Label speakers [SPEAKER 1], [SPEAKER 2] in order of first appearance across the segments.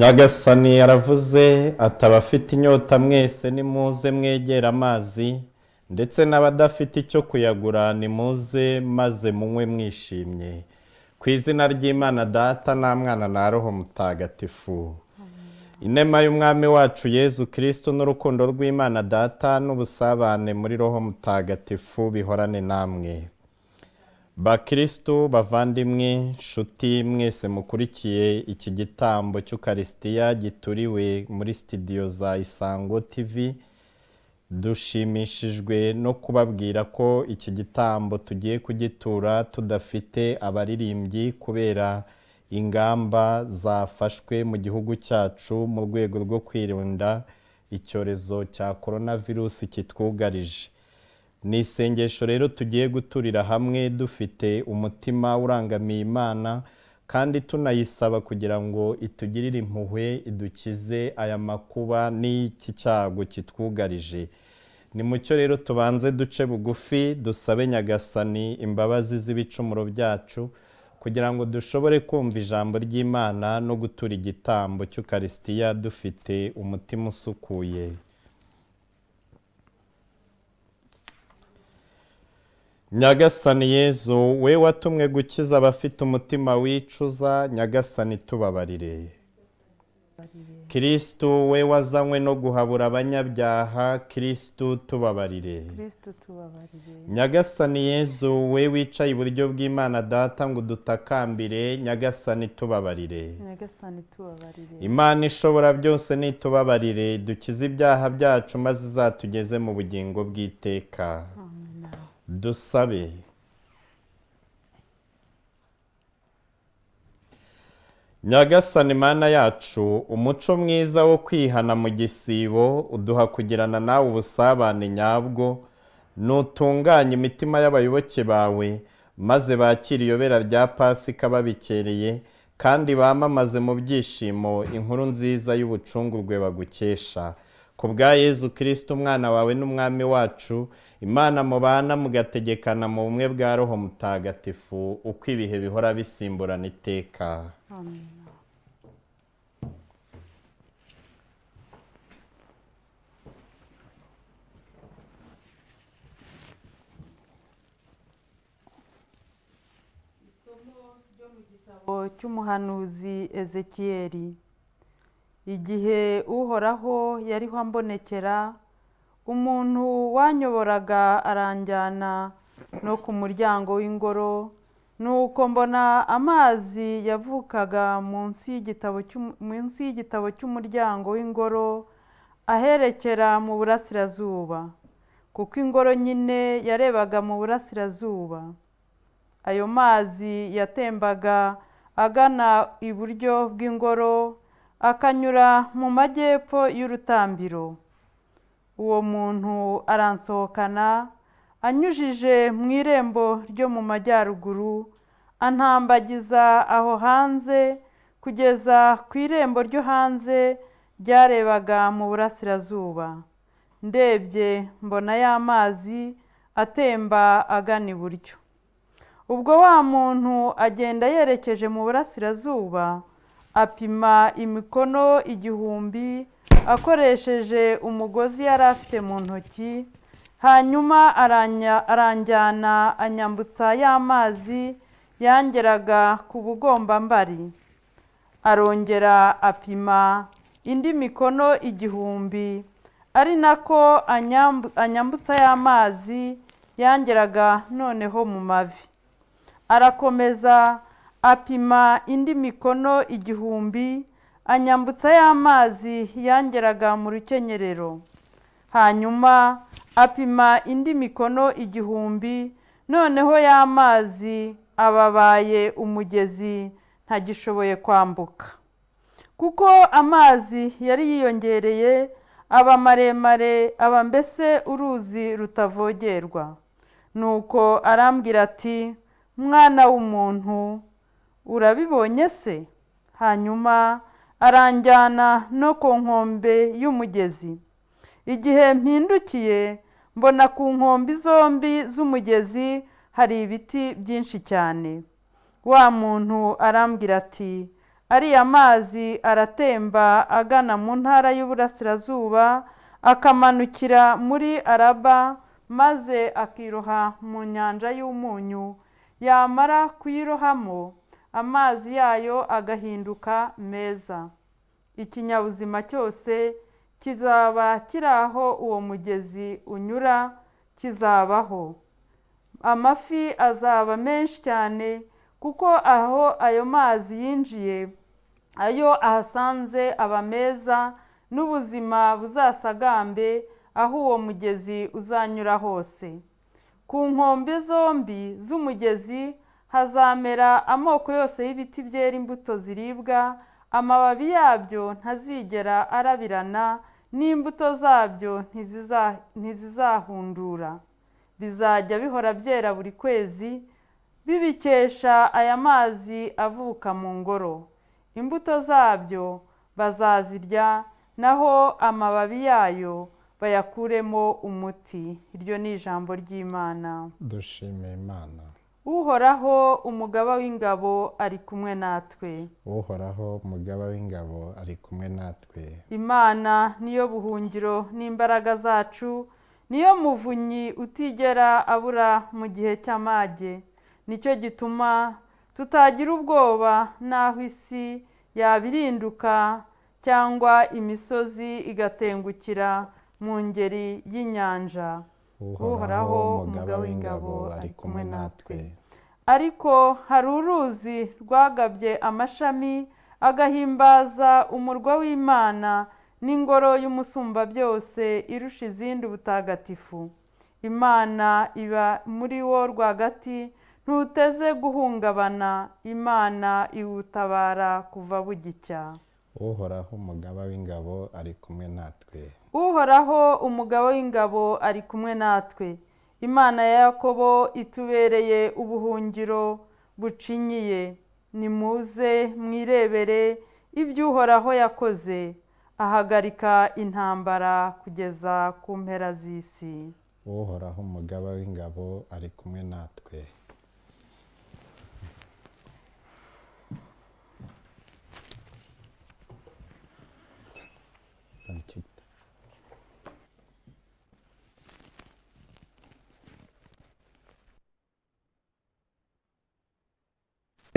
[SPEAKER 1] nyagasani yaravuze ati abafite inyota mwese nimuze mwegera amazi ndetse n'abadafite icyo kuyagura nimuze maze munywe mwishimye ku izina ry'imana data nta mwana na roho mutagatifu inema y'umwami wacu yezu kirisito n'urukundo rw'imana data n'ubusabane muri roho mutagatifu bihorane namwe bakristo bavandimwe nshuti mwese mukurikiye iki gitambo cy'ukarisitiya gituriwe muri sitidiyo za isango tv dushimishijwe no kubabwira ko iki gitambo tugiye kugitura tudafite abaririmbyi kubera ingamba zafashwe mu gihugu cyacu mu rwego rwo kwirinda icyorezo cya korona virusi kitwugarije ni isengesho rero tugiye guturira hamwe dufite umutima urangamiye imana kandi tunayisaba kugira ngo itugirire impuhwe idukize aya makuba n'iki cyago kitwugarije ni mucyo rero tubanze duce bugufi dusabe nyagasani imbabazi z'ibicumuro byacu kugira ngo dushobore kumva ijambo ry'imana no gutura igitambo cy'ukarisitiya dufite umutima usukuye nyagasani yezu we watumwe gukiza abafite umutima wicuza nyagasani tubabarire kirisitu we wazanywe no guhabura abanyabyaha kirisitu tubabarire nyagasani yezu we wicaye iburyo bw'imana data ngo dutakambire, nyagasani tubabarire imana ishobora byose nitubabarire dukize ibyaha byacu maze izatugeze mu bugingo bw'iteka dusabe nyagasani mana yacu umuco mwiza wo kwihana mu gisibo uduha kugirana nawe ubusabane nyabwo nutunganye imitima y'abayoboke bawe maze bakire iyobera rya pasika babikereye kandi bamamaze mu byishimo inkuru nziza y'ubucungurwe bagukesha ku bwa yezu kirisita umwana wawe n'umwami wacu imana mubana mugategekana mu bumwe bwa roho mutagatifu uko ibihe bihora bisimburana iteka
[SPEAKER 2] cy'umuhanuzi ezekiyeri igihe uhoraho yariho ambonekera umuntu wanyoboraga aranjyana no ku muryango w'ingoro nuko mbona amazi yavukaga munsi y'igitabo cy'umuryango w'ingoro aherekera mu burasirazuba kuko ingoro nyine yarebaga mu burasirazuba ayo mazi yatembaga agana iburyo bw'ingoro akanyura mu majyepfo y'urutambiro uwo muntu aransohokana anyujije mu irembo ryo mu majyaruguru antambagiza aho hanze kugeza ku irembo ryo hanze ryarebaga mu burasirazuba ndebye mbona y'amazi atemba agana iburyo ubwo wa muntu agenda yerekeje mu burasirazuba apima imikono igihumbi akoresheje umugozi yari afite mu ntoki hanyuma aranjyana anyambutsa y'amazi yangeraga ku bugomba mbari arongera apima indi mikono igihumbi ari nako anyambutsa y'amazi yangeraga noneho mu mavi arakomeza apima indi mikono igihumbi anyambutsa y'amazi yangeraga mu rukenyerero hanyuma apima indi mikono igihumbi noneho y'amazi ababaye umugezi ntagishoboye kwambuka kuko amazi yari yiyongereye aba maremare aba mbese uruzi rutavogerwa nuko arambwira ati mwana w'umuntu urabibonye se hanyuma aranjyana no ku nkombe y'umugezi igihe mpindukiye mbona ku nkombe zombi z'umugezi hari ibiti byinshi cyane wa muntu arambwira ati ariya mazi aratemba agana mu ntara y'uburasirazuba akamanukira muri araba maze akiroha mu nyanja y'umunyu yamara kuyirohamo amazi yayo agahinduka meza ikinyabuzima cyose kizaba kiri aho uwo mugezi unyura kizabaho amafi azaba menshi cyane kuko aho ayo mazi yinjiye ayo ahasanze aba meza n'ubuzima buzasagambe aho uwo mugezi uzanyura hose ku nkombe zombi z'umugezi hazamera amoko yose y'ibiti byera imbuto ziribwa amababi yabyo ntazigera arabirana n'imbuto zabyo ntizizahundura bizajya bihora byera buri kwezi bibikesha aya mazi avuka mu ngoro imbuto zabyo bazazirya naho amababi yayo bayakuremo umuti iryo ni ijambo ry'imana
[SPEAKER 1] dushime imana
[SPEAKER 2] uhoraho umugaba w'ingabo ari kumwe natwe
[SPEAKER 1] uhoraho umugaba w'ingabo ari kumwe natwe
[SPEAKER 2] imana niyo buhungiro n'imbaraga zacu niyo muvunyi utigera abura mu gihe cy'amage nicyo gituma tutagira ubwoba n'aho isi yabirinduka cyangwa imisozi igatengukira mu ngeri y'inyanja uhoraho umugaba w'ingabo ari kumwe natwe ariko hari uruzi rwagabye amashami agahimbaza umurwa w'imana n'ingoro y’umusumba byose irusha izindi ubutagatifu imana iba muri wo rwagati ntuteze guhungabana imana iwutabara kuva bugicya
[SPEAKER 1] uhoraho umugaba w'ingabo ari kumwe natwe
[SPEAKER 2] uhoraho umugabo w'ingabo ari kumwe natwe imana ya yakobo itubereye ubuhungiro bucinyiye nimuze mwirebere ibyo uhoraho yakoze ahagarika intambara kugeza ku mpera z'isi
[SPEAKER 1] uhoraho umugaba w'ingabo ari kumwe natwe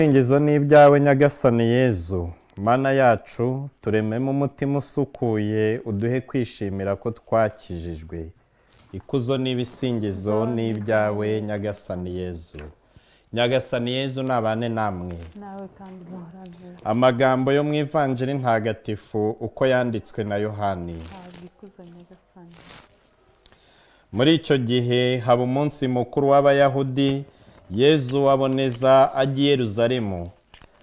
[SPEAKER 1] insingizo ni ibyawe nyagasani yezu mana yacu turememo umutima usukuye uduhe kwishimira ko twakijijwe ikuzo n'ibisingizo ni ibyawe nyagasani yezu nyagasani yezu nabane namwe amagambo yo mu ivanjiri ntagatifu uko yanditswe na yohani muri icyo gihe haba umunsi mukuru w'abayahudi yezu waboneza ajya i yeruzaremu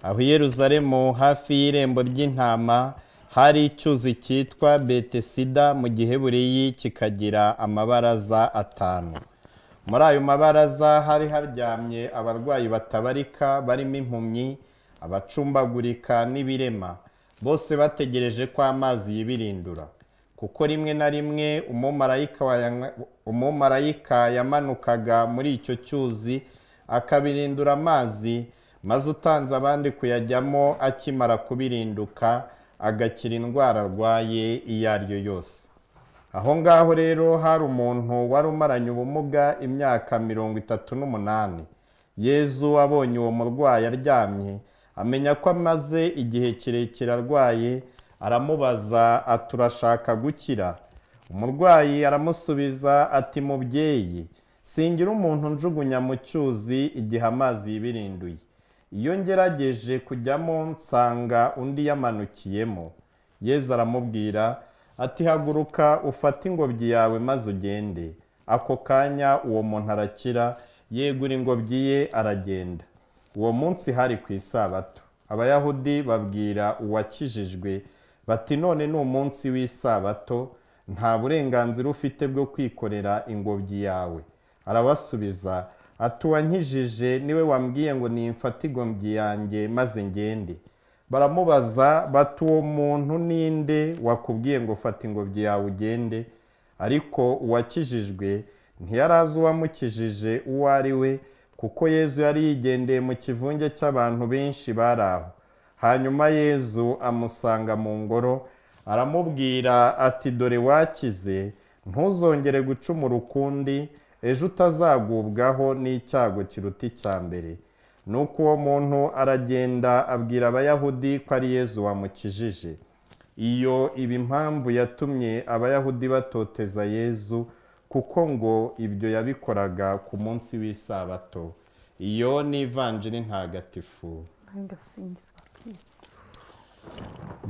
[SPEAKER 1] aho i yeruzaremu hafi y'irembo ry'intama hari icyuzi cyitwa betesida mu gihe buriyi kikagira amabaraza atanu muri ayo mabaraza hari haryamye abarwayi batabarika barimo impumyi abacumbagurika n'ibirema bose bategereje ko amazi yibirindura kuko rimwe na rimwe umumarayika yamanukaga muri icyo cyuzi akabirindura amazi maze utanze abandi kuyajyamo akimara kubirinduka agakira indwara arwaye iyo ari yo yose aho ngaho rero hari umuntu wari umaranye ubumuga imyaka mirongo itatu n'umunani yezu wabonye uwo murwayi aryamye amenya ko amaze igihe kirekire arwaye aramubaza aturashaka gukira umurwayi aramusubiza ati mubyeyi singira umuntu njugunya mu cyuzi igihe amazi yibirinduye iyo ngerageje kujyamo nsanga undi yamanukiyemo yeza aramubwira ati haguruka ufate ingobyi yawe maze ugende ako kanya uwo muntu arakira yegura ingobyi ye aragenda uwo munsi hari ku isabato abayahudi babwira uwakijijwe bati none ni umunsi w'isabato nta burenganzira ufite bwo kwikorera ingobyi yawe arabasubiza ati uwankijije niwe wambwiye ngo nimfate igombyi yanjye maze ngende baramubaza bati uwo muntu ninde wakubwiye ngo fata ingobyi yawe ugende ariko uwakijijwe ntiyari azi uwamukijije uwo ari we kuko yezu yari yigendeye mu kivunge cy'abantu benshi bari aho hanyuma yezu amusanga mu ngoro aramubwira ati dore wakize ntuzongere gucumura ukundi ejo utazagubwaho n'icyago kiruta icya mbere uko uwo muntu aragenda abwira abayahudi ko ari yezu wamukijije iyo iba impamvu yatumye abayahudi batoteza yezu kuko ngo ibyo yabikoraga ku munsi w'isabato iyo ni ivanjiri ntagatifu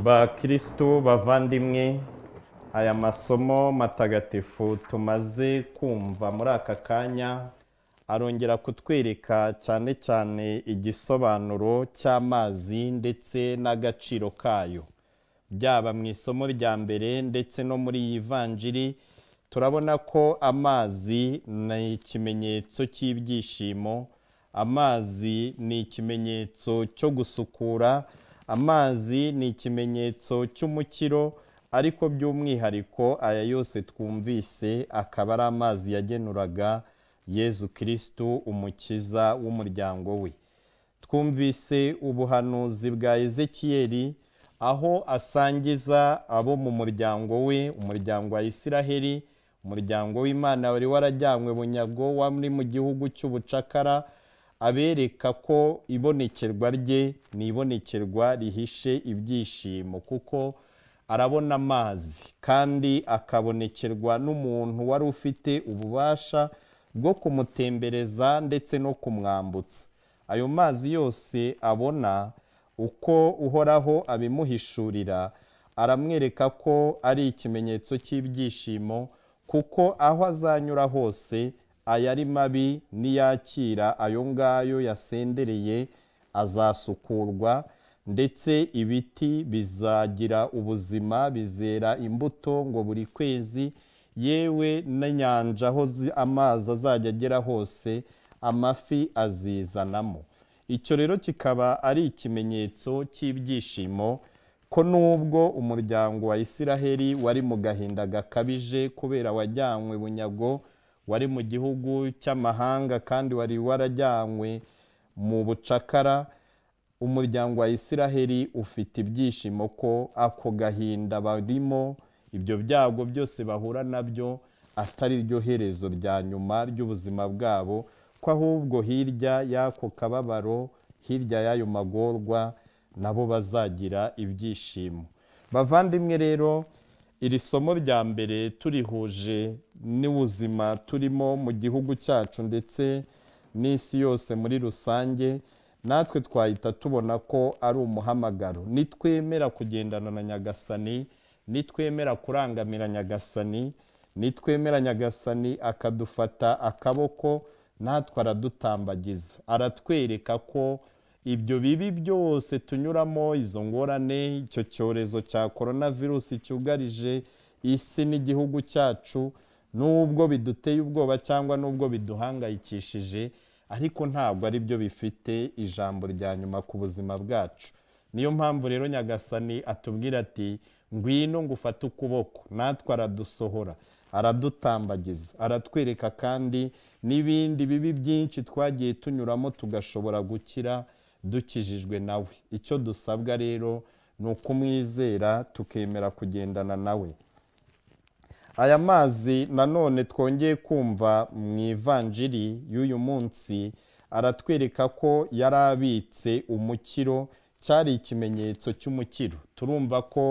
[SPEAKER 1] bakirisitu bavandimwe aya masomo matagatifu tumaze kumva muri aka kanya arongera kutwereka cyane cyane igisobanuro cy'amazi ndetse n'agaciro kayo byaba mu isomo rya mbere ndetse no muri iyi vanjiri turabona ko amazi ni ikimenyetso cy'ibyishimo amazi ni ikimenyetso cyo gusukura amazi ni ikimenyetso cy'umukiro ariko by'umwihariko aya yose twumvise akaba ari amazi yagenuraga yezu kirisitu umukiza w'umuryango we twumvise ubuhanuzi bwa Ezekiyeli aho asangiza abo mu muryango we umuryango wa Israheli, umuryango w'imana wari warajyanywe bunyago wari mu gihugu cy'ubucakara abereka ko ibonekerwa rye ni ibonekerwa rihishe ibyishimo kuko arabona amazi kandi akabonekerwa n'umuntu wari ufite ububasha bwo kumutembereza ndetse no kumwambutsa ayo mazi yose abona uko uhoraho abimuhishurira aramwereka ko ari ikimenyetso cy'ibyishimo kuko aho azanyura hose ayari mabi n'iyakira ayo ngayo yasendereye azasukurwa ndetse ibiti bizagira ubuzima bizera imbuto ngo buri kwezi yewe n'inyanja aho amazi azajya agera hose amafi azizanamo icyo rero kikaba ari ikimenyetso cy'ibyishimo ko nubwo umuryango wa Isiraheli wari mu gahinda gakabije kubera wajyanywe bunyago wari mu gihugu cy'amahanga kandi wari warajyanywe mu bucakara umuryango wa israheli ufite ibyishimo ko ako gahinda barimo ibyo byago byose bahura nabyo atari ryo herezo rya nyuma ry'ubuzima bwabo ko ahubwo hirya y'ako kababaro hirya y'ayo magorwa nabo bazagira ibyishimo bavandimwe rero iri somo rya mbere turihuje n'ubuzima turimo mu gihugu cyacu ndetse n'isi yose muri rusange natwe twahita tubona ko ari umuhamagaro nitwemera kugendana na nyagasani nitwemera kurangamira nyagasani nitwemera nyagasani akadufata akaboko natwe aradutambagiza aratwereka ko ibyo bibi byose tunyuramo izo ngorane icyo cyorezo cya korona virusi cyugarije isi n'igihugu cyacu n'ubwo biduteye ubwoba cyangwa n'ubwo biduhangayikishije ariko ntabwo ari byo bifite ijambo rya nyuma ku buzima bwacu niyo mpamvu rero nyagasani atubwira ati ngwino ngo ukuboko natwe aradusohora aradutambagiza aratwereka kandi n'ibindi bibi byinshi twagiye tunyuramo tugashobora gukira dukijijwe nawe icyo dusabwa rero ni ukumwizera tukemera kugendana nawe aya mazi nanone twongeye kumva mu ivanjiri y'uyu munsi aratwereka ko yari abitse umukiro cyari ikimenyetso cy'umukiro turumva ko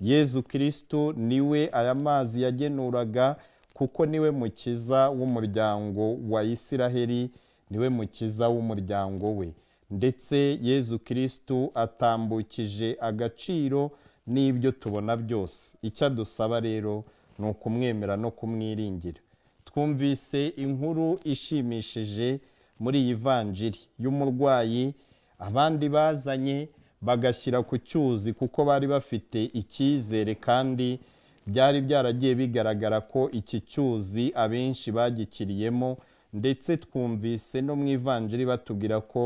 [SPEAKER 1] yezu kirisitu niwe aya mazi yagenuraga kuko niwe mukiza w'umuryango wa isiraheli niwe mukiza w'umuryango we ndetse yezu kirisitu atambukije agaciro n'ibyo tubona byose icyo adusaba rero ni ukumwemera no kumwiringira twumvise inkuru ishimishije muri iyi vanjiri y'umurwayi abandi bazanye bagashyira ku cyuzi kuko bari bafite icyizere kandi byari byaragiye bigaragara ko iki cyuzi abenshi bagikiriyemo ndetse twumvise no mu ivanjiri batubwira ko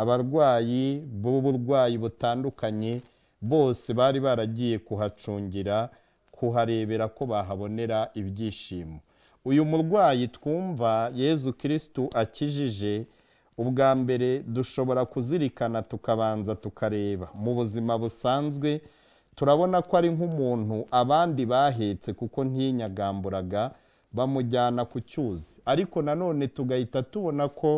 [SPEAKER 1] abarwayi b'uburwayi butandukanye bose bari baragiye kuhacungira kuharebera ko bahabonera ibyishimo uyu murwayi twumva yezu kirisitu akijije ubwa mbere dushobora kuzirikana tukabanza tukareba mu buzima busanzwe turabona ko ari nk'umuntu abandi bahetse kuko ntiyinyagamburaga bamujyana ku cyuzi ariko nanone tugahita tubona ko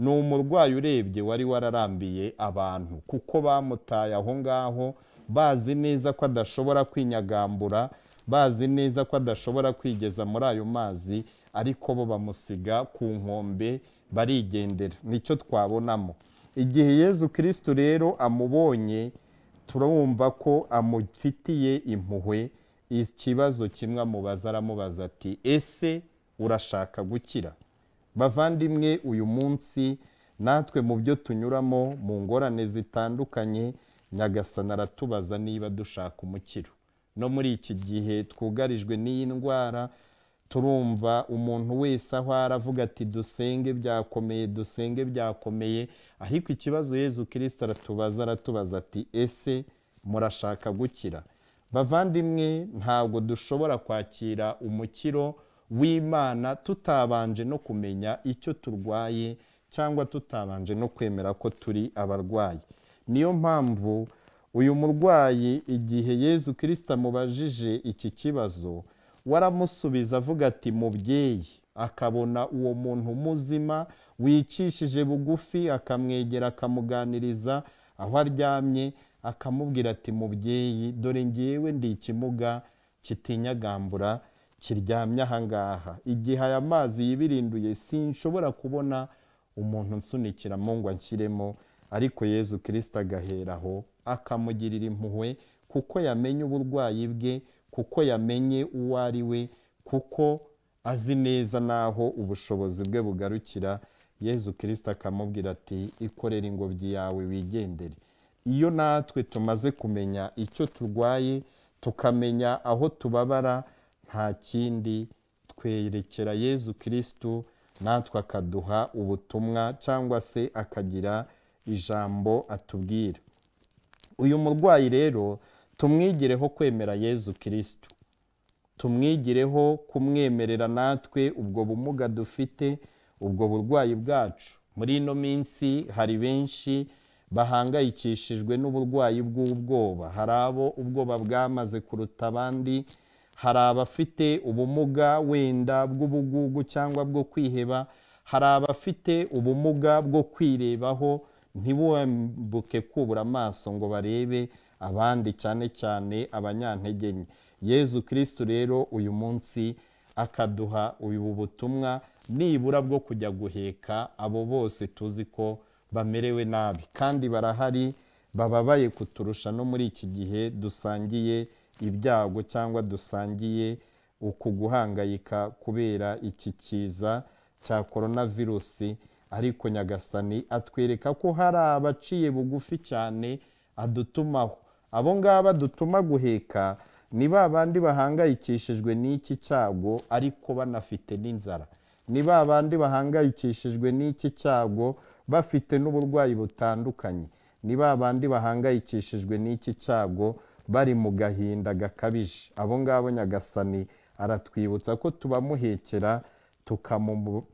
[SPEAKER 1] ni umurwayi urebye wari wararambiye abantu kuko bamutaye aho ngaho bazi neza ko adashobora kwinyagambura bazi neza ko adashobora kwigeza muri ayo mazi ariko bo bamusiga ku nkombe barigendera nicyo twabonamo igihe yezu kirisitu rero amubonye turumva ko amufitiye impuhwe ikibazo kimwe amubaza aramubaza ati ese urashaka gukira bavandimwe uyu munsi natwe mu byo tunyuramo mu ngorane zitandukanye nyagasana aratubaza niba dushaka umukiro no muri iki gihe twugarijwe n'iyi ndwara turumva umuntu wese aho aravuga ati dusenge byakomeye dusenge byakomeye ariko ikibazo Yezu kirisita aratubaza aratubaza ati ese murashaka gukira bavandimwe ntabwo dushobora kwakira umukiro w'imana tutabanje no kumenya icyo turwaye cyangwa tutabanje no kwemera ko turi abarwayi niyo mpamvu uyu murwayi igihe yezu kirisita amubajije iki kibazo waramusubiza avuga ati mubyeyi akabona uwo muntu muzima wicishije bugufi akamwegera akamuganiriza aho aryamye akamubwira ati mubyeyi dore ngewe ndi ikimuga kitinyagambura kiryamye ahangaha igihe aya mazi yibirinduye sinshobora kubona umuntu nsunikira ngo anshyiremo ariko yezu kirisita agahera akamugirira impuhwe kuko yamenye uburwayi bwe kuko yamenye uwo ari we kuko azi neza n'aho ubushobozi bwe bugarukira yezu kirisita akamubwira ati ikorera ingobyi yawe wigendere iyo natwe tumaze kumenya icyo turwaye tukamenya aho tubabara nta kindi twerekera yezu kirisitu natwe akaduha ubutumwa cyangwa se akagira ijambo atubwira uyu murwayi rero tumwigireho kwemera yezu kirisitu tumwigireho kumwemerera natwe ubwo bumuga dufite ubwo burwayi bwacu muri ino minsi hari benshi bahangayikishijwe n'uburwayi bw'ubwoba hari abo ubwoba bwamaze kuruta abandi hari abafite ubumuga wenda bw'ubugugu cyangwa bwo kwiheba hari abafite ubumuga bwo kwirebaho ntibubuke kubura amaso ngo barebe abandi cyane cyane abanyantege nke yezu kirisitu rero uyu munsi akaduha ubu butumwa nibura bwo kujya guheka abo bose tuzi ko bamerewe nabi kandi barahari bababaye kuturusha no muri iki gihe dusangiye ibyago cyangwa dusangiye uku guhangayika kubera iki kiza cya korona virusi ariko nyagasani atwereka ko hari abaciye bugufi cyane adutumaho abo ngaba dutuma guheka ni ba bandi bahangayikishijwe n'iki cyago ariko banafite n'inzara ni ba bandi bahangayikishijwe n'iki cyago bafite n'uburwayi butandukanye ni ba bandi bahangayikishijwe n'iki cyago bari mu gahinda gakabije abo ngabo nyagasani aratwibutsa ko tubamuhekera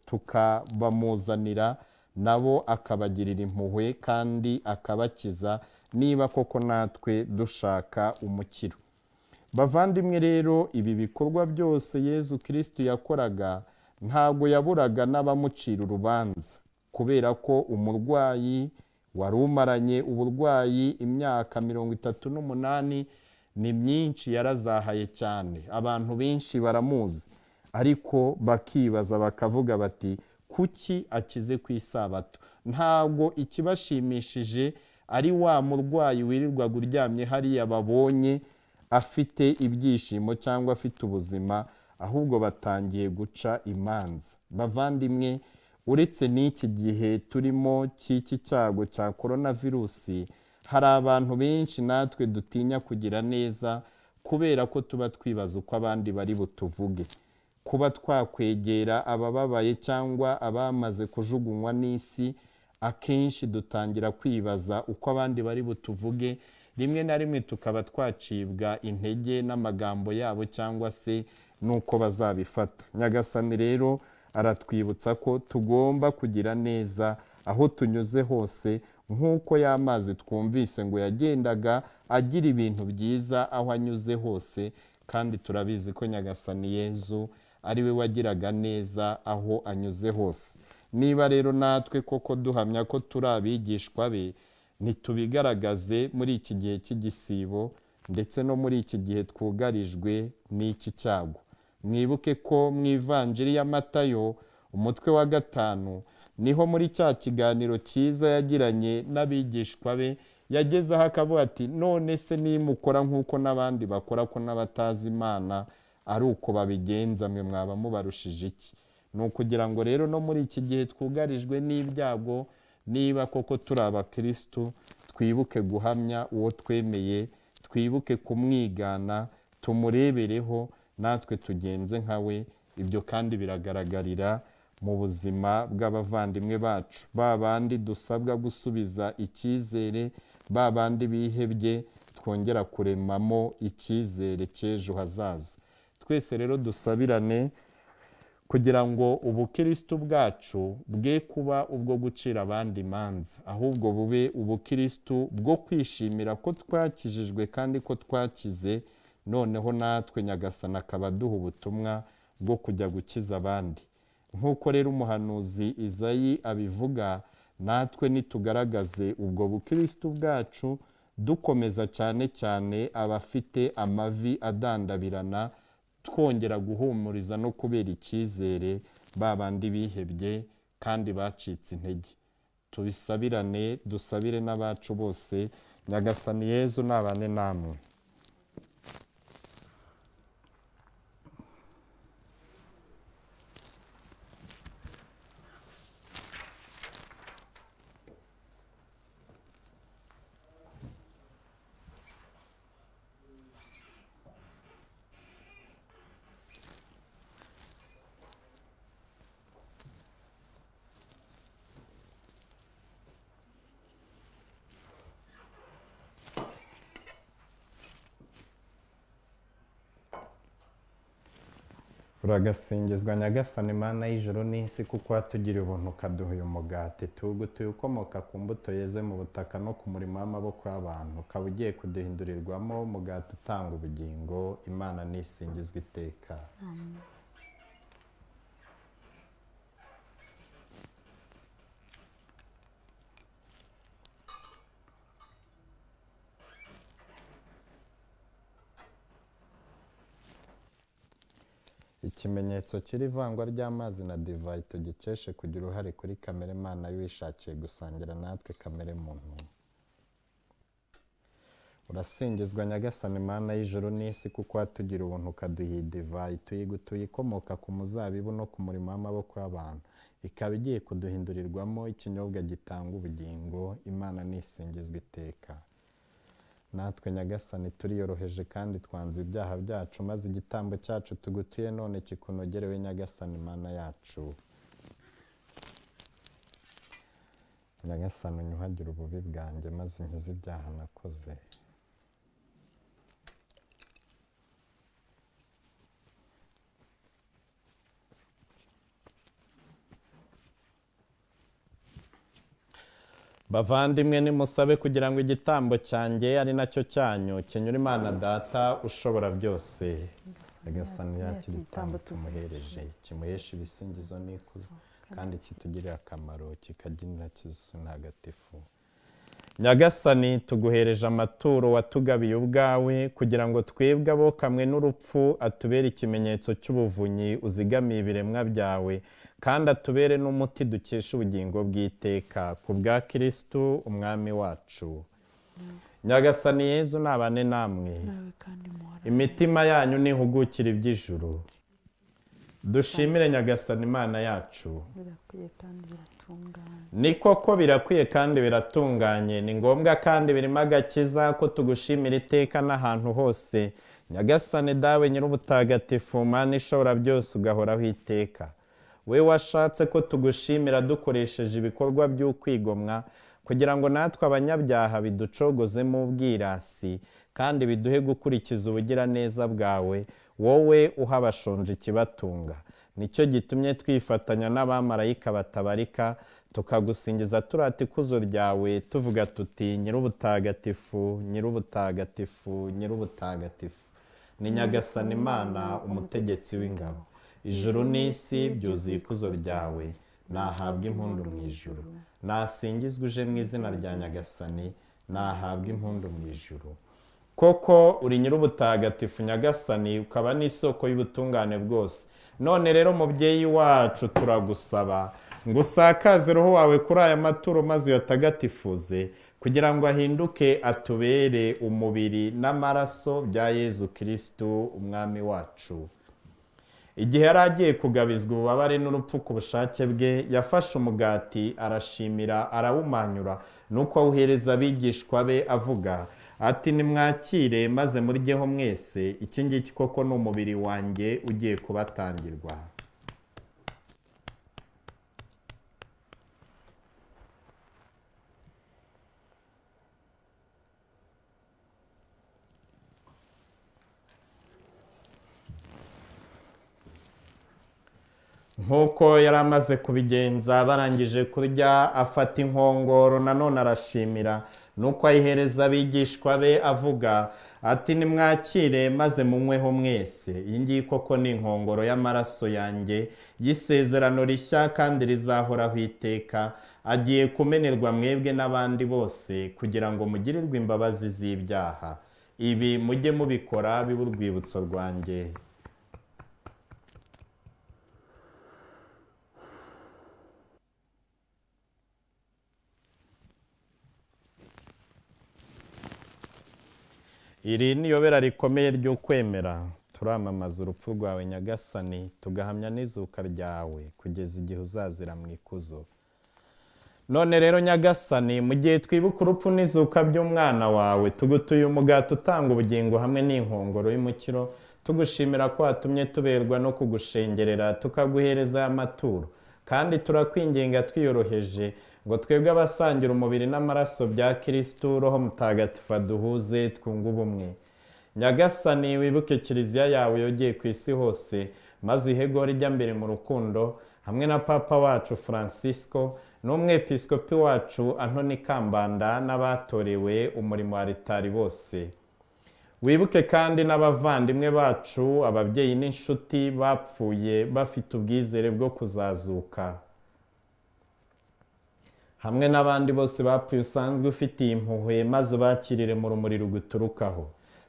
[SPEAKER 1] tukabamuzanira nabo akabagirira impuhwe kandi akabakiza niba koko natwe dushaka umukiro bavandimwe rero ibi bikorwa byose yezu kirisitu yakoraga ntabwo yaburaga n'abamucira urubanza kubera ko umurwayi wari umaranye uburwayi imyaka mirongo itatu n'umunani ni myinshi yarazahaye cyane abantu benshi baramuzi ariko bakibaza bakavuga bati kuki akize ku isabato ntabwo ikibashimishije ari wa murwayi wirirwaga uryamye hariya babonye afite ibyishimo cyangwa afite ubuzima ahubwo batangiye guca imanza bavandimwe uretse n'iki gihe turimo cy'iki cyago cya korona virusi hari abantu benshi natwe dutinya kugira neza kubera ko tuba twibaza uko abandi bari butuvuge kuba twakwegera abababaye cyangwa abamaze kujugunywa n'isi akenshi dutangira kwibaza uko abandi bari butuvuge rimwe na rimwe tukaba twacibwa intege n'amagambo yabo cyangwa se n'uko bazabifata nyagasani rero aratwibutsa ko tugomba kugira neza aho tunyuze hose nk'uko ya twumvise ngo yagendaga agira ibintu byiza aho anyuze hose kandi turabizi ko nyagasani yezu ari we wagiraga neza aho anyuze hose niba rero natwe koko duhamya ko turi abigishwa be ntitubigaragaze muri iki gihe cy'igisibo ndetse no muri iki gihe twugarijwe n'iki cyago mwibuke ko mu ivanjiri ya matayo umutwe wa gatanu niho muri cya kiganiro cyiza yagiranye n'abigishwa be yagezeho akavuga ati none se nimukora nk'uko n'abandi bakora ko n'abatazi imana ari uko babigenza mwe mwaba mubarushije iki ni ukugira ngo rero no muri iki gihe twugarijwe n'ibyago niba koko turi abakirisitu twibuke guhamya uwo twemeye twibuke kumwigana tumurebereho natwe tugenze nka we ibyo kandi biragaragarira mu buzima bw'abavandimwe bacu ba bandi dusabwa gusubiza icyizere ba bandi bihebye twongera kuremamo icyizere cy'ejo hazaza twese rero dusabirane kugira ngo ubukirisitu bwacu bwe kuba ubwo gucira abandi imanza ahubwo bube ubukirisitu bwo kwishimira ko twakijijwe kandi ko twakize noneho natwe nyagasana akaba aduha ubutumwa bwo kujya gukiza abandi nk'uko rero umuhanuzi izayi abivuga natwe nitugaragaze ubwo bukirisitu bwacu dukomeza cyane cyane abafite amavi adandabirana twongera guhumuriza no kubera icyizere ba bandi bihebye kandi bacitse intege tubisabirane dusabire n'abacu bose nyagasani yezu nabane namwe turagasingizwa nyagasani imana y'ijoro n'isi kuko watugiriye ubuntu ukaduha uyu mugati tuwugutuye ukomoka ku mbuto yeze mu butaka no ku murimo w'amaboko y'abantu ukaba ugiye kuduhindurirwamo umugati utanga ubugingo imana n'isingizwa iteka ikimenyetso cy'irivangwa ry'amazi na divayi tugikeshe kugira uruhare kuri kamere mana y'uwishakiye gusangira natwe kamere muntu urasingizwa nyagasani mana y'ijoro n'isi kuko watugira ubuntu ukaduha iyi divayi tuyigutuye ikomoka ku muzabibu no ku murimo w'amaboko y'abantu ikaba igiye kuduhindurirwamo ikinyobwa gitanga ubugingo imana nisingizwa iteka natwe nyagasani turiyoroheje kandi twanze ibyaha byacu maze igitambo cyacu tugutuye none kikunogerewe nyagasani mana yacu nyagasani unyuhagire ububi bwanjye maze unkize ibyaha nakoze bavandimwe nimusabe kugira ngo igitambo cyanjye ari nacyo cyanyu kenyura imana data ushobora byose agasanira cy'igitambo tumuhereje kimuhesha ibisingizo n'ikuzo kandi kitugirira akamaro kikagirira kizisuna hagatifu nyagasani tuguhereje amaturo watugabiye ubwawe kugira ngo twebwe abo kamwe n'urupfu atubere ikimenyetso cy'ubuvunyi uzigamiye ibiremwa byawe kandi atubere n'umuti dukesha ubugingo bw'iteka ku bwa kirisitu umwami wacu nyagasani yezu nabane namwe imitima yanyu ntihugukire iby'ijuru dushimire nyagasani imana yacu ni koko birakwiye kandi biratunganye ni ngombwa kandi birimo agakiza ko tugushimira iteka n'ahantu hose nyagasani dawe nyir'ubutagatifu mani ishobora byose ugahoraho iteka we washatse ko tugushimira dukoresheje ibikorwa by'ukwigomwa kugira ngo natwe abanyabyaha biducogozemo ubwirasi kandi biduhe gukurikiza ubugiraneza bwawe wowe uhabashonje ikibatunga nicyo gitumye twifatanya n'abamarayika batabarika tukagusingiza turata ikuzo ryawe tuvuga tuti nyir'ubutagatifu nyir'ubutagatifu nyir'ubutagatifu ni nyagasani imana umutegetsi w'ingabo ijuru n'isi byuzuye ikuzo ryawe nahabwa impundu mu ijuru nasingizwe uje mu izina rya nyagasani nahabwa impundu mu ijuru koko uri nyir'ubutagatifu nyagasani ukaba n'isoko y'ubutungane bwose none rero mubyeyi wacu turagusaba ngo usakaze roho wawe kuri aya maturo maze uyatagatifuze kugira ngo ahinduke atubere umubiri n'amaraso bya yezu kirisitu umwami wacu igihe yari agiye kugabizwa ububabare n'urupfu ku bushake bwe yafashe umugati arashimira arawumanyura nuko awuhereza abigishwa be avuga ati nimwakire maze muryeho mwese iki ngiki koko ni umubiri wanjye ugiye kubatangirwa nk'uko yari amaze kubigenza barangije kurya afata inkongoro nanone arashimira nuko ayihereza abigishwa be avuga ati nimwakire maze munyweho mwese iyi ngiyi koko ni inkongoro y'amaraso yanjye y'isezerano rishya kandi rizahoraho iteka agiye kumenerwa mwebwe n'abandi bose kugira ngo mugirirwe imbabazi z'ibyaha ibi mujye mubikora bibe urwibutso rwanjye iri ni iyobera rikomeye ryo kwemera turamamaza urupfu rwawe nyagasani tugahamya n'izuka ryawe kugeza igihe uzazira mu ikuzo none rero nyagasani mu gihe twibuka urupfu n'izuka by'umwana wawe tugutuye umugati utanga ubugingo hamwe n'inkongoro y'umukiro tugushimira ko watumye tuberwa no kugushengerera tukaguhereza amaturo kandi turakwinginga twiyoroheje ngo twebwe abasangira umubiri n'amaraso bya kirisitu roho mutagatifu aduhuze twunge ubumwe nyagasani wibuke kiliziya yawe yogeye ku isi hose maze ihegore ijya mbere mu rukundo hamwe na papa wacu francisco n'umwepisikopi wacu antoni kambanda n'abatorewe umurimo wa ritari bose wibuke kandi n'abavandimwe bacu ababyeyi n'inshuti bapfuye bafite ubwizere bwo kuzazuka hamwe n'abandi bose bapfuye usanzwe ufitiye impuhwe maze ubakirire mu rumuri ruguturukaho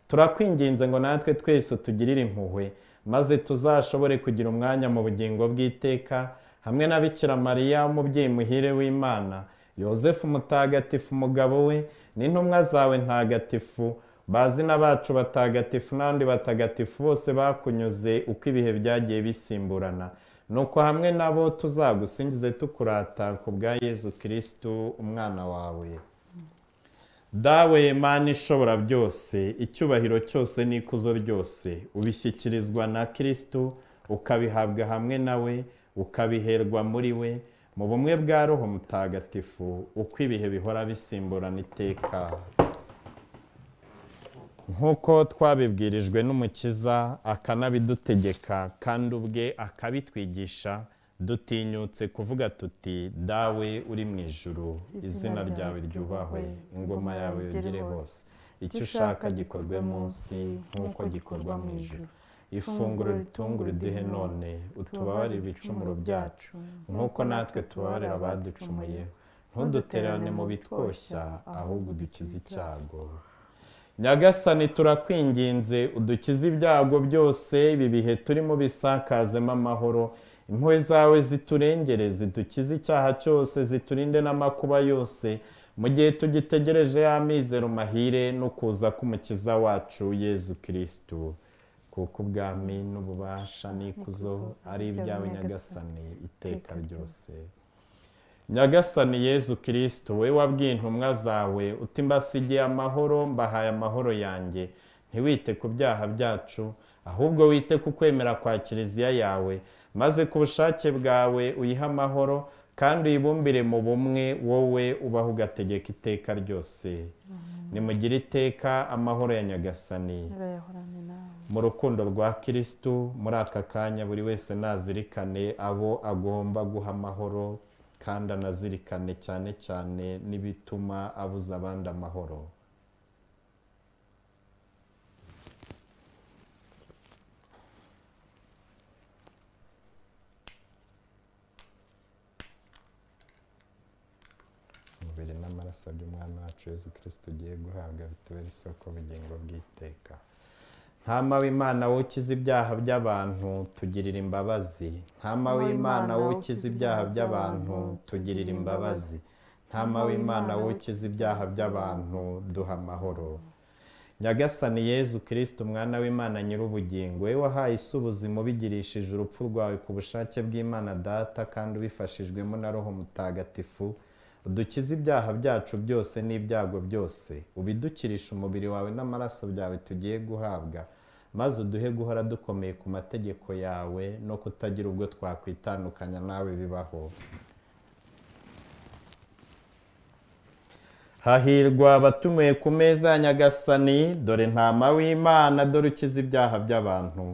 [SPEAKER 1] turakwinginze ngo natwe twese tugirire impuhwe maze tuzashobore kugira umwanya mu bugingo bw'iteka hamwe na bikira mariya umubyeyi muhire w'imana yosefu mutagatifu umugabo we n'intumwa zawe ntagatifu bazina bacu batagatifu n'abandi batagatifu bose bakunyuze uko ibihe byagiye bisimburana nuko hamwe nabo tuzagusingize tukurata ku bwa yezu kirisitu umwana wawe dawe mani ishobora byose icyubahiro cyose n'ikuzo ryose ubishyikirizwa na kirisitu ukabihabwa hamwe nawe ukabiherwa muri we mu bumwe bwa roho mutagatifu uko ibihe bihora bisimburana iteka nk'uko twabibwirijwe n'umukiza akanabidutegeka kandi ubwe akabitwigisha dutinyutse kuvuga tuti dawe uri mu ijuru izina ryawe ryubahwe ingoma yawe yogere hose icyo ushaka gikorwe munsi nk'uko gikorwa mu ijuru ifunguro ritungura uduhe none utubabarire ibicumuro byacu nk'uko natwe tubabarira abaducumuyeho, ntudutererane mu bitwoshya ahubwo udukize icyago nyagasani turakwinginze udukize ibyago byose ibi bihe turimo bisakazemo amahoro impuhwe zawe ziturengere zidukize icyaha cyose ziturinde n'amakuba yose mu gihe tugitegereje y'amizero mahire n'ukuza k'umukiza wacu yezu kirisitu kuko ubwami n'ububasha n'ikuzo ari ibyawe nyagasani iteka ryose nyagasani yezu kirisito we wabwiye intumwa zawe uti mbasigiye amahoro mbahaye amahoro yanjye ntiwite ku byaha byacu ahubwo wite ku kwemera kwa kiliziya yawe maze ku bushake bwawe uyihe amahoro kandi uyibumbire mu bumwe wowe ubaho ugategeka iteka ryose nimugire iteka amahoro ya nyagasani mu rukundo rwa kirisitu muri aka kanya buri wese nazirikane abo agomba guha amahoro kandi anazirikane cyane cyane n'ibituma abuza abandi amahoro umubiri n'amaraso by'umwana wacu Yesu kirisiti ugiye guhabwa bitubere isoko ubugingo bw'iteka ntama w'imana wowe ibyaha by'abantu tugirira imbabazi ntama w'imana wowe ibyaha by'abantu tugirira imbabazi ntama w'imana wowe ibyaha by'abantu duha amahoro nyagasani yezu kirisita umwana w'imana nyir'ubugingo we wahaye isi ubuzima ubigirishije urupfu rwawe ku bushake bw'imana data kandi ubifashijwemo na roho mutagatifu udukize ibyaha byacu byose n'ibyago byose ubidukirisha umubiri wawe n'amaraso byawe tugiye guhabwa maze uduhe guhora dukomeye ku mategeko yawe no kutagira ubwo twakwitandukanya nawe bibaho hahirwa abatumiwe ku meza nyagasani dore ntama w'imana dore ukize ibyaha by'abantu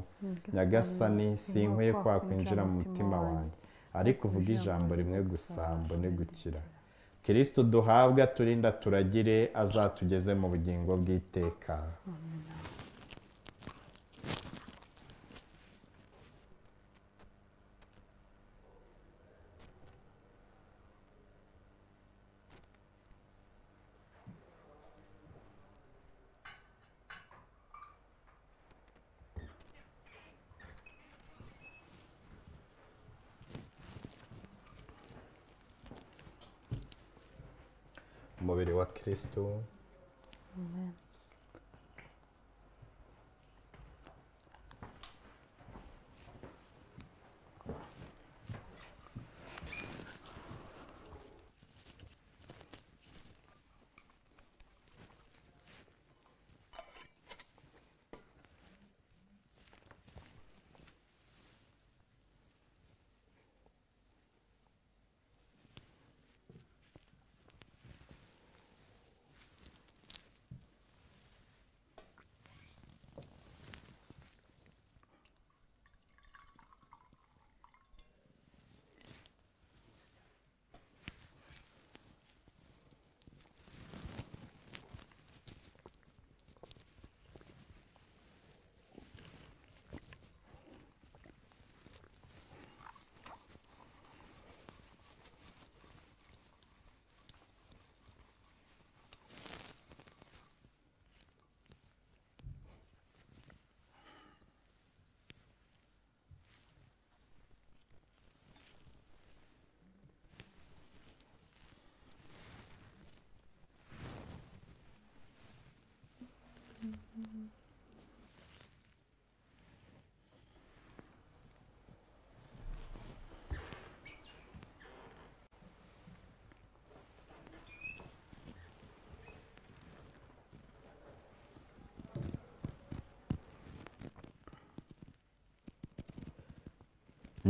[SPEAKER 1] nyagasani sinkwiye kwakwinjira mu mutima wanjye ariko uvuga ijambo rimwe gusa mbone gukira kirisitu duhabwa turinda turagire azatugeze mu bugingo bw'iteka a Cristo.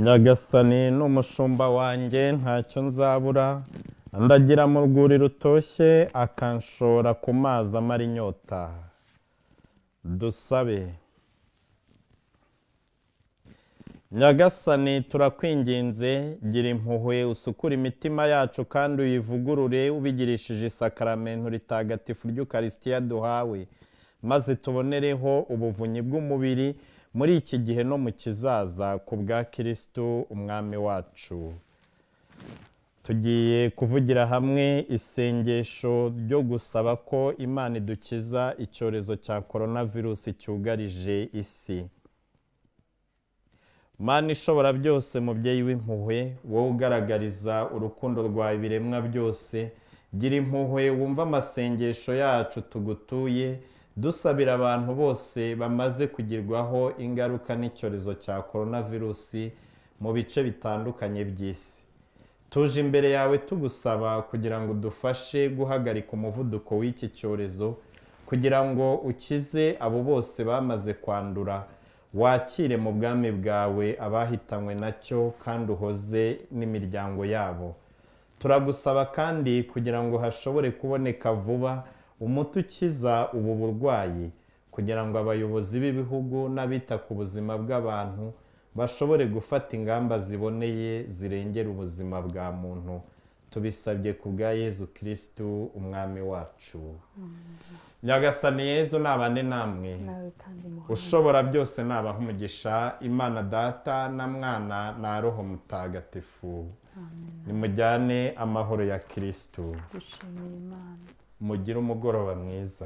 [SPEAKER 1] nyagasani n'umushumba wanjye ntacyo nzabura ndagira mu rwuri rutoshye akanshora ku mazi amara inyota dusabe nyagasani turakwinginze gira impuhwe usukure imitima yacu kandi uyivugurure ubigirishije isakaramento ritagatifu ry'ukarisitiya duhawe maze tubonereho ubuvunyi bw'umubiri muri iki gihe no mu kizaza ku bwa kirisitu umwami wacu tugiye kuvugira hamwe isengesho ryo gusaba ko imana idukiza icyorezo cya korona virusi cyugarije isi Mana ishobora byose mubyeyi w'impuhwe wowe ugaragariza urukundo rwa biremwa byose gira impuhwe wumva amasengesho yacu tugutuye dusabira abantu bose bamaze kugirwaho ingaruka n'icyorezo cya korona virusi mu bice bitandukanye by'isi tuje imbere yawe tugusaba kugira ngo udufashe guhagarika umuvuduko w'iki cyorezo kugira ngo ukize abo bose bamaze kwandura wakire mu bwami bwawe abahitanywe nacyo kandi uhoze n'imiryango yabo turagusaba kandi kugira ngo hashobore kuboneka vuba umuti ukiza ubu burwayi kugira ngo abayobozi b'ibihugu n'abita ku buzima bw'abantu bashobore gufata ingamba ziboneye zirengera ubuzima bwa muntu tubisabye ku bwa yezu kirisitu umwami wacu nyagasani yezu nabane namwe ushobora byose nabaha umugisha imana data na mwana na roho mutagatifu nimujyane amahoro ya kirisitu dushimira imana mugire umugoroba mwiza